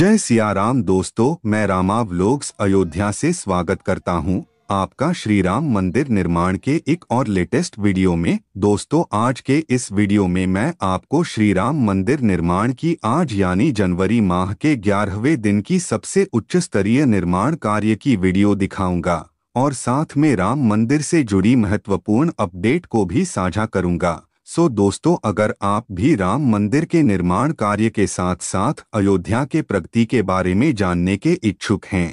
जय सियाराम दोस्तों मैं रामाव अयोध्या से स्वागत करता हूं आपका श्री राम मंदिर निर्माण के एक और लेटेस्ट वीडियो में दोस्तों आज के इस वीडियो में मैं आपको श्री राम मंदिर निर्माण की आज यानी जनवरी माह के ग्यारहवें दिन की सबसे उच्च स्तरीय निर्माण कार्य की वीडियो दिखाऊंगा और साथ में राम मंदिर से जुड़ी महत्वपूर्ण अपडेट को भी साझा करूंगा सो दोस्तों अगर आप भी राम मंदिर के निर्माण कार्य के साथ साथ अयोध्या के प्रगति के बारे में जानने के इच्छुक हैं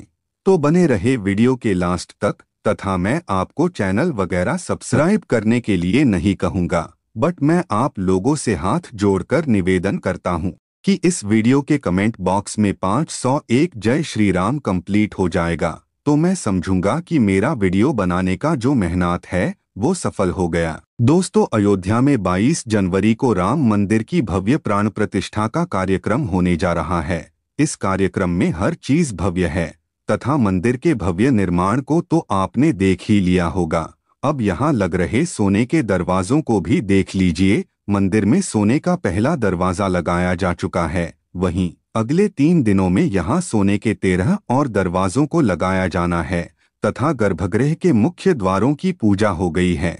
तो बने रहे वीडियो के लास्ट तक तथा मैं आपको चैनल वगैरह सब्सक्राइब करने के लिए नहीं कहूँगा बट मैं आप लोगों से हाथ जोड़कर निवेदन करता हूँ कि इस वीडियो के कमेंट बॉक्स में 501 जय श्री राम कम्प्लीट हो जाएगा तो मैं समझूंगा कि मेरा वीडियो बनाने का जो मेहनत है वो सफल हो गया दोस्तों अयोध्या में 22 जनवरी को राम मंदिर की भव्य प्राण प्रतिष्ठा का कार्यक्रम होने जा रहा है इस कार्यक्रम में हर चीज भव्य है तथा मंदिर के भव्य निर्माण को तो आपने देख ही लिया होगा अब यहाँ लग रहे सोने के दरवाजों को भी देख लीजिए मंदिर में सोने का पहला दरवाजा लगाया जा चुका है वहीं अगले तीन दिनों में यहाँ सोने के तेरह और दरवाजों को लगाया जाना है तथा गर्भगृह के मुख्य द्वारों की पूजा हो गई है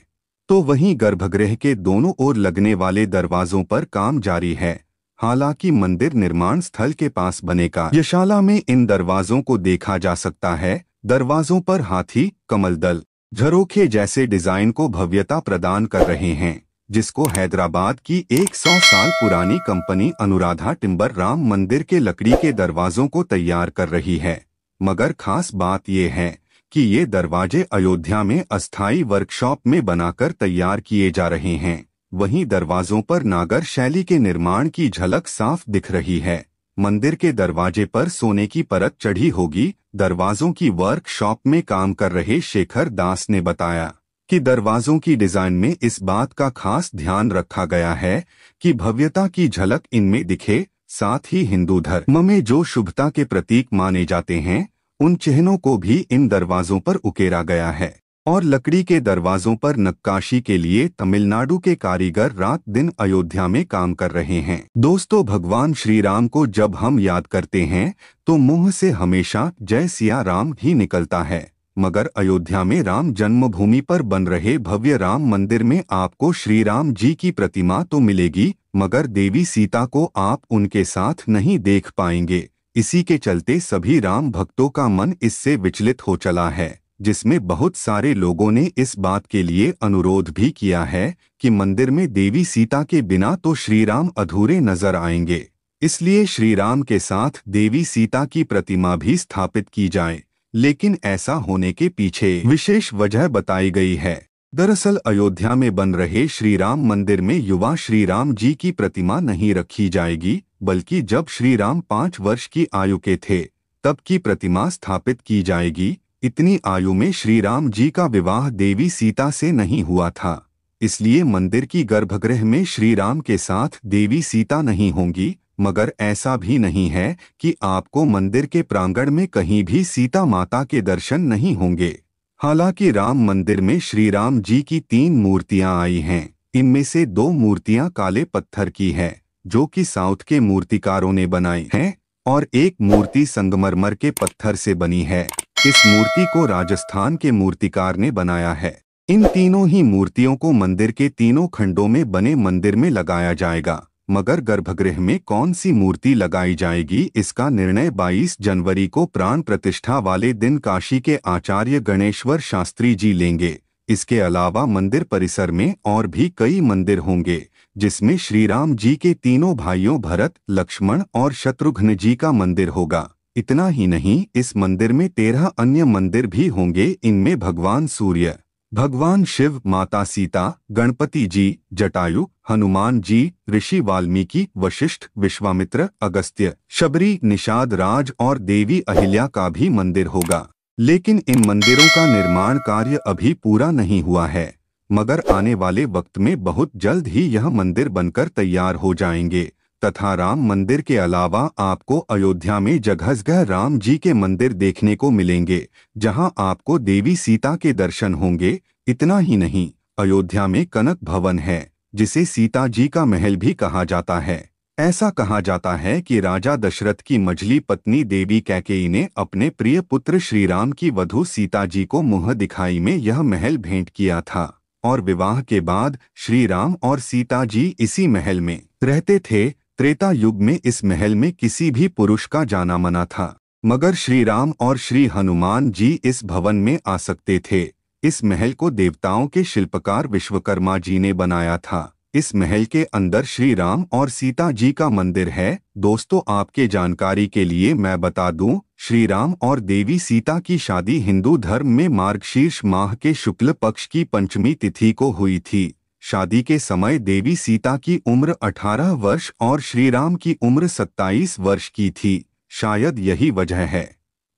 तो वहीं गर्भगृह के दोनों ओर लगने वाले दरवाजों पर काम जारी है हालांकि मंदिर निर्माण स्थल के पास बने का यशाला में इन दरवाजों को देखा जा सकता है दरवाजों पर हाथी कमल दल झरोखे जैसे डिजाइन को भव्यता प्रदान कर रहे हैं जिसको हैदराबाद की 100 साल पुरानी कंपनी अनुराधा टिम्बर राम मंदिर के लकड़ी के दरवाजों को तैयार कर रही है मगर खास बात ये है कि ये दरवाजे अयोध्या में अस्थायी वर्कशॉप में बनाकर तैयार किए जा रहे हैं वहीं दरवाजों पर नागर शैली के निर्माण की झलक साफ दिख रही है मंदिर के दरवाजे पर सोने की परत चढ़ी होगी दरवाजों की वर्कशॉप में काम कर रहे शेखर दास ने बताया कि दरवाजों की डिजाइन में इस बात का खास ध्यान रखा गया है कि भव्यता की झलक इनमें दिखे साथ ही हिंदू धर्म में जो शुभता के प्रतीक माने जाते हैं उन चिन्हों को भी इन दरवाजों पर उकेरा गया है और लकड़ी के दरवाजों पर नक्काशी के लिए तमिलनाडु के कारीगर रात दिन अयोध्या में काम कर रहे हैं दोस्तों भगवान श्री राम को जब हम याद करते हैं तो मुंह से हमेशा जय सिया राम ही निकलता है मगर अयोध्या में राम जन्मभूमि पर बन रहे भव्य राम मंदिर में आपको श्री राम जी की प्रतिमा तो मिलेगी मगर देवी सीता को आप उनके साथ नहीं देख पाएंगे इसी के चलते सभी राम भक्तों का मन इससे विचलित हो चला है जिसमें बहुत सारे लोगों ने इस बात के लिए अनुरोध भी किया है कि मंदिर में देवी सीता के बिना तो श्रीराम अधूरे नजर आएंगे इसलिए श्रीराम के साथ देवी सीता की प्रतिमा भी स्थापित की जाए लेकिन ऐसा होने के पीछे विशेष वजह बताई गई है दरअसल अयोध्या में बन रहे श्रीराम मंदिर में युवा श्रीराम जी की प्रतिमा नहीं रखी जाएगी बल्कि जब श्री राम पाँच वर्ष की आयु के थे तब की प्रतिमा स्थापित की जाएगी इतनी आयु में श्री राम जी का विवाह देवी सीता से नहीं हुआ था इसलिए मंदिर की गर्भगृह में श्री राम के साथ देवी सीता नहीं होंगी मगर ऐसा भी नहीं है कि आपको मंदिर के प्रांगण में कहीं भी सीता माता के दर्शन नहीं होंगे हालांकि राम मंदिर में श्री राम जी की तीन मूर्तियां आई हैं इनमें से दो मूर्तियां काले पत्थर की हैं जो कि साउथ के मूर्तिकारों ने बनाई हैं और एक मूर्ति संगमरमर के पत्थर से बनी है इस मूर्ति को राजस्थान के मूर्तिकार ने बनाया है इन तीनों ही मूर्तियों को मंदिर के तीनों खंडों में बने मंदिर में लगाया जाएगा मगर गर्भगृह में कौन सी मूर्ति लगाई जाएगी इसका निर्णय 22 जनवरी को प्राण प्रतिष्ठा वाले दिन काशी के आचार्य गणेश्वर शास्त्री जी लेंगे इसके अलावा मंदिर परिसर में और भी कई मंदिर होंगे जिसमें श्री राम जी के तीनों भाइयों भरत लक्ष्मण और शत्रुघ्न जी का मंदिर होगा इतना ही नहीं इस मंदिर में तेरह अन्य मंदिर भी होंगे इनमें भगवान सूर्य भगवान शिव माता सीता गणपति जी जटायु हनुमान जी ऋषि वाल्मीकि वशिष्ठ विश्वामित्र अगस्त्य शबरी निषाद राज और देवी अहिल्या का भी मंदिर होगा लेकिन इन मंदिरों का निर्माण कार्य अभी पूरा नहीं हुआ है मगर आने वाले वक्त में बहुत जल्द ही यह मंदिर बनकर तैयार हो जाएंगे तथा राम मंदिर के अलावा आपको अयोध्या में जगह जगह राम जी के मंदिर देखने को मिलेंगे जहां आपको देवी सीता के दर्शन होंगे इतना ही नहीं अयोध्या में कनक भवन है जिसे सीता जी का महल भी कहा जाता है ऐसा कहा जाता है कि राजा दशरथ की मझली पत्नी देवी कैकेयी ने अपने प्रिय पुत्र श्रीराम की वधु सीता जी को मुंह दिखाई में यह महल भेंट किया था और विवाह के बाद श्री राम और सीता जी इसी महल में रहते थे त्रेता युग में इस महल में किसी भी पुरुष का जाना मना था मगर श्री राम और श्री हनुमान जी इस भवन में आ सकते थे इस महल को देवताओं के शिल्पकार विश्वकर्मा जी ने बनाया था इस महल के अंदर श्री राम और सीता जी का मंदिर है दोस्तों आपके जानकारी के लिए मैं बता दूं श्री राम और देवी सीता की शादी हिंदू धर्म में मार्गशीर्ष माह के शुक्ल पक्ष की पंचमी तिथि को हुई थी शादी के समय देवी सीता की उम्र 18 वर्ष और श्री राम की उम्र 27 वर्ष की थी शायद यही वजह है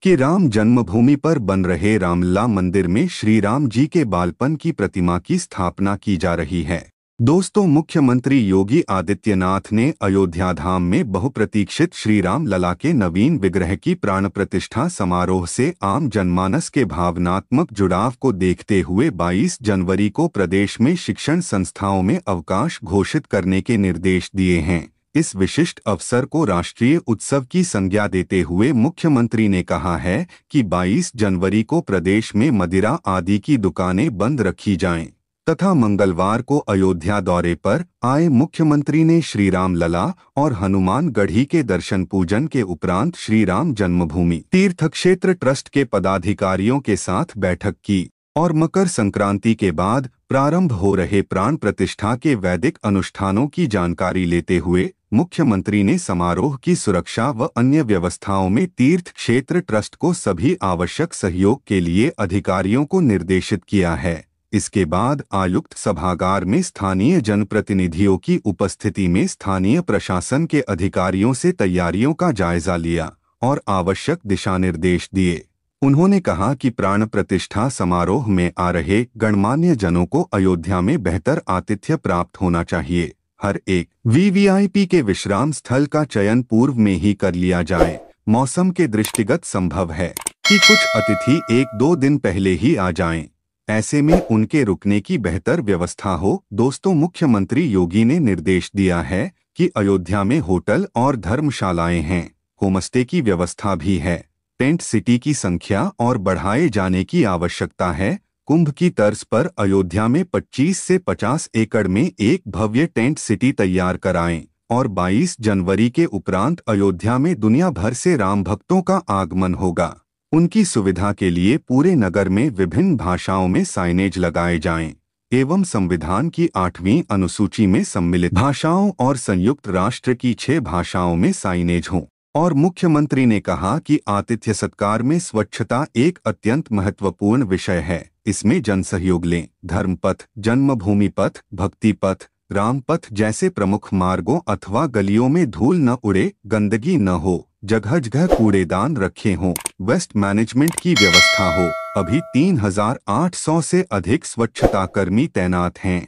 कि राम जन्मभूमि पर बन रहे रामला मंदिर में श्री राम जी के बालपन की प्रतिमा की स्थापना की जा रही है दोस्तों मुख्यमंत्री योगी आदित्यनाथ ने अयोध्या धाम में बहुप्रतीक्षित श्रीराम लला के नवीन विग्रह की प्राण प्रतिष्ठा समारोह से आम जनमानस के भावनात्मक जुड़ाव को देखते हुए 22 जनवरी को प्रदेश में शिक्षण संस्थाओं में अवकाश घोषित करने के निर्देश दिए हैं इस विशिष्ट अवसर को राष्ट्रीय उत्सव की संज्ञा देते हुए मुख्यमंत्री ने कहा है कि 22 जनवरी को प्रदेश में मदिरा आदि की दुकानें बंद रखी जाएं तथा मंगलवार को अयोध्या दौरे पर आए मुख्यमंत्री ने श्री राम लला और हनुमान गढ़ी के दर्शन पूजन के उपरांत श्री राम जन्मभूमि तीर्थ क्षेत्र ट्रस्ट के पदाधिकारियों के साथ बैठक की और मकर संक्रांति के बाद प्रारंभ हो रहे प्राण प्रतिष्ठा के वैदिक अनुष्ठानों की जानकारी लेते हुए मुख्यमंत्री ने समारोह की सुरक्षा व अन्य व्यवस्थाओं में तीर्थ क्षेत्र ट्रस्ट को सभी आवश्यक सहयोग के लिए अधिकारियों को निर्देशित किया है इसके बाद आयुक्त सभागार में स्थानीय जनप्रतिनिधियों की उपस्थिति में स्थानीय प्रशासन के अधिकारियों से तैयारियों का जायजा लिया और आवश्यक दिशा निर्देश दिए उन्होंने कहा कि प्राण प्रतिष्ठा समारोह में आ रहे गणमान्य जनों को अयोध्या में बेहतर आतिथ्य प्राप्त होना चाहिए हर एक वीवीआईपी के विश्राम स्थल का चयन पूर्व में ही कर लिया जाए मौसम के दृष्टिगत संभव है कि कुछ अतिथि एक दो दिन पहले ही आ जाएं। ऐसे में उनके रुकने की बेहतर व्यवस्था हो दोस्तों मुख्यमंत्री योगी ने निर्देश दिया है कि अयोध्या में होटल और धर्मशालाएं हैं होमस्टे की व्यवस्था भी है टेंट सिटी की संख्या और बढ़ाए जाने की आवश्यकता है कुंभ की तर्ज पर अयोध्या में 25 से 50 एकड़ में एक भव्य टेंट सिटी तैयार कराएं और 22 जनवरी के उपरांत अयोध्या में दुनिया भर से राम भक्तों का आगमन होगा उनकी सुविधा के लिए पूरे नगर में विभिन्न भाषाओं में साइनेज लगाए जाएं एवं संविधान की आठवीं अनुसूची में सम्मिलित भाषाओं और संयुक्त राष्ट्र की छह भाषाओं में साइनेज हों और मुख्यमंत्री ने कहा कि आतिथ्य सत्कार में स्वच्छता एक अत्यंत महत्वपूर्ण विषय है इसमें जन सहयोग लें धर्मपथ जन्मभूमि पथ भक्ति पथ रामपथ जैसे प्रमुख मार्गों अथवा गलियों में धूल न उड़े गंदगी न हो जगह जगह कूड़ेदान रखे हों वेस्ट मैनेजमेंट की व्यवस्था हो अभी 3,800 से अधिक स्वच्छता कर्मी तैनात हैं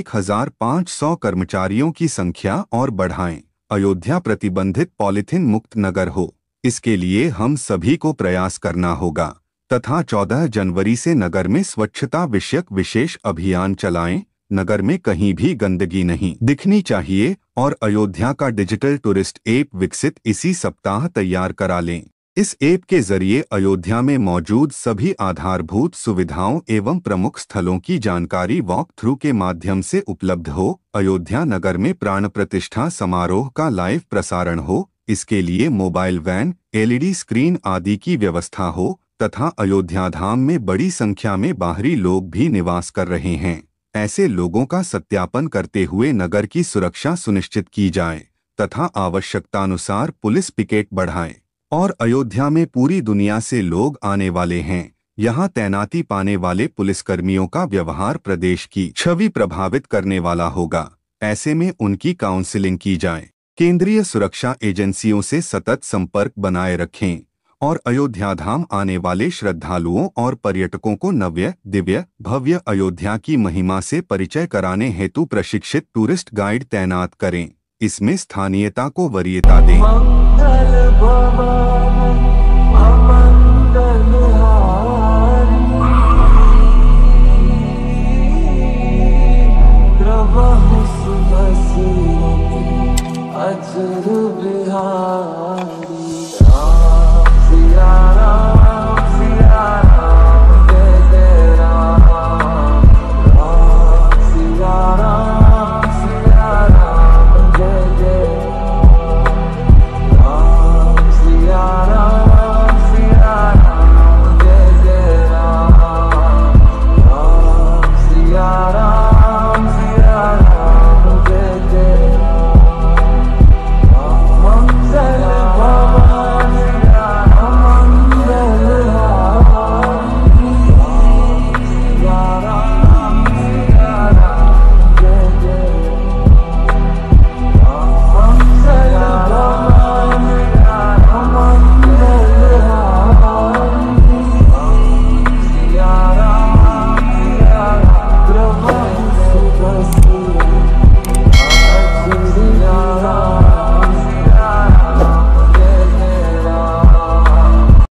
1,500 कर्मचारियों की संख्या और बढ़ाएं अयोध्या प्रतिबंधित पॉलिथिन मुक्त नगर हो इसके लिए हम सभी को प्रयास करना होगा तथा 14 जनवरी से नगर में स्वच्छता विषयक विशेष अभियान चलाएं नगर में कहीं भी गंदगी नहीं दिखनी चाहिए और अयोध्या का डिजिटल टूरिस्ट ऐप विकसित इसी सप्ताह तैयार करा लें इस ऐप के जरिए अयोध्या में मौजूद सभी आधारभूत सुविधाओं एवं प्रमुख स्थलों की जानकारी वॉक थ्रू के माध्यम से उपलब्ध हो अयोध्या नगर में प्राण प्रतिष्ठा समारोह का लाइव प्रसारण हो इसके लिए मोबाइल वैन एलईडी स्क्रीन आदि की व्यवस्था हो तथा अयोध्या धाम में बड़ी संख्या में बाहरी लोग भी निवास कर रहे हैं ऐसे लोगों का सत्यापन करते हुए नगर की सुरक्षा सुनिश्चित की जाए तथा आवश्यकतानुसार पुलिस पिकेट बढ़ाए और अयोध्या में पूरी दुनिया से लोग आने वाले हैं यहाँ तैनाती पाने वाले पुलिसकर्मियों का व्यवहार प्रदेश की छवि प्रभावित करने वाला होगा ऐसे में उनकी काउंसिलिंग की जाए केंद्रीय सुरक्षा एजेंसियों से सतत संपर्क बनाए रखें और अयोध्या धाम आने वाले श्रद्धालुओं और पर्यटकों को नव्य दिव्य भव्य अयोध्या की महिमा से परिचय कराने हेतु प्रशिक्षित टूरिस्ट गाइड तैनात करें इसमें स्थानीयता को वरीयता दें अजर बिहारी